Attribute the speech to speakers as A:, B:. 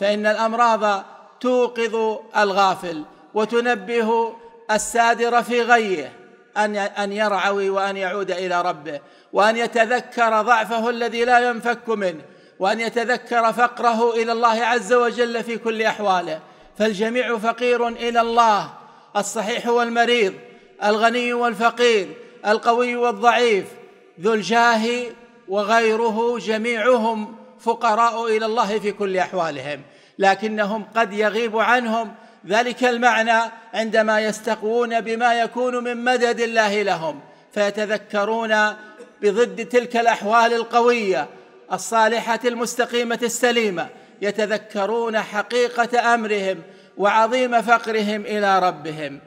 A: فان الامراض توقظ الغافل وتنبه السادر في غيه ان ان يرعوي وان يعود الى ربه وان يتذكر ضعفه الذي لا ينفك منه وان يتذكر فقره الى الله عز وجل في كل احواله فالجميع فقير الى الله الصحيح والمريض الغني والفقير القوي والضعيف ذو الجاه وغيره جميعهم فقراء الى الله في كل احوالهم لكنهم قد يغيب عنهم ذلك المعنى عندما يستقوون بما يكون من مدد الله لهم فيتذكرون بضد تلك الاحوال القويه الصالحه المستقيمه السليمه يتذكرون حقيقه امرهم وعظيم فقرهم الى ربهم